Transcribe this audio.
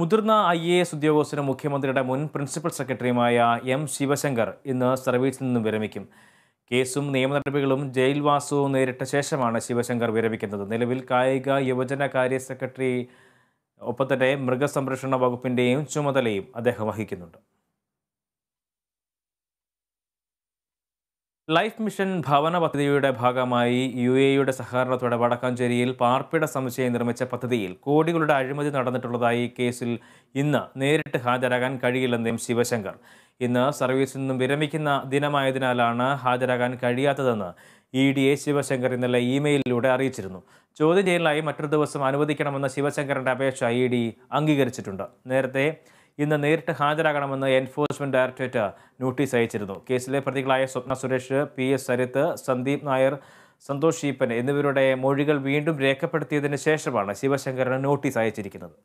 മുതിർന്ന I A S ഉദ്യോഗസ്ഥനും മുഖ്യമന്ത്രിയുടെ മുൻ പ്രിൻസിപ്പൽ സെക്രട്ടറിയുമായ എം ശിവശങ്കർ ഇന്ന് സർവീസിൽ നിന്നും വിരമിക്കും കേസും നിയമ നടപടികളും ജയിൽവാസവും നേരിട്ട ശേഷമാണ് ശിവശങ്കർ വിരമിക്കുന്നത് നിലവിൽ കായിക യുവജന കാര്യ സെക്രട്ടറി ഒപ്പം തന്നെ മൃഗസംരക്ഷണ വകുപ്പിൻ്റെയും ചുമതലയും അദ്ദേഹം വഹിക്കുന്നുണ്ട് ലൈഫ് മിഷൻ ഭവന പദ്ധതിയുടെ ഭാഗമായി യു എയുടെ സഹകരണത്തോടെ വടക്കാഞ്ചേരിയിൽ പാർപ്പിട സമുച്ചയം നിർമ്മിച്ച പദ്ധതിയിൽ കോടികളുടെ അഴിമതി നടന്നിട്ടുള്ളതായി കേസിൽ ഇന്ന് നേരിട്ട് ഹാജരാകാൻ കഴിയില്ലെന്നും ശിവശങ്കർ ഇന്ന് സർവീസിൽ നിന്നും വിരമിക്കുന്ന ദിനമായതിനാലാണ് ഹാജരാകാൻ കഴിയാത്തതെന്ന് ഇ ഡി എ ശിവശങ്കർ ഇന്നലെ ഇമെയിലിലൂടെ അറിയിച്ചിരുന്നു ചോദ്യം ചെയ്യലായി മറ്റൊരു ദിവസം അനുവദിക്കണമെന്ന ശിവശങ്കറിന്റെ അപേക്ഷ ഇ ഡി അംഗീകരിച്ചിട്ടുണ്ട് നേരത്തെ ഇന്ന് നേരിട്ട് ഹാജരാകണമെന്ന് എൻഫോഴ്സ്മെന്റ് ഡയറക്ടറേറ്റ് നോട്ടീസ് അയച്ചിരുന്നു കേസിലെ പ്രതികളായ സ്വപ്ന സുരേഷ് പി എസ് സരിത്ത് സന്ദീപ് നായർ സന്തോഷ് ഈപ്പൻ എന്നിവരുടെ മൊഴികൾ വീണ്ടും രേഖപ്പെടുത്തിയതിന് ശേഷമാണ് ശിവശങ്കറിന് നോട്ടീസ് അയച്ചിരിക്കുന്നത്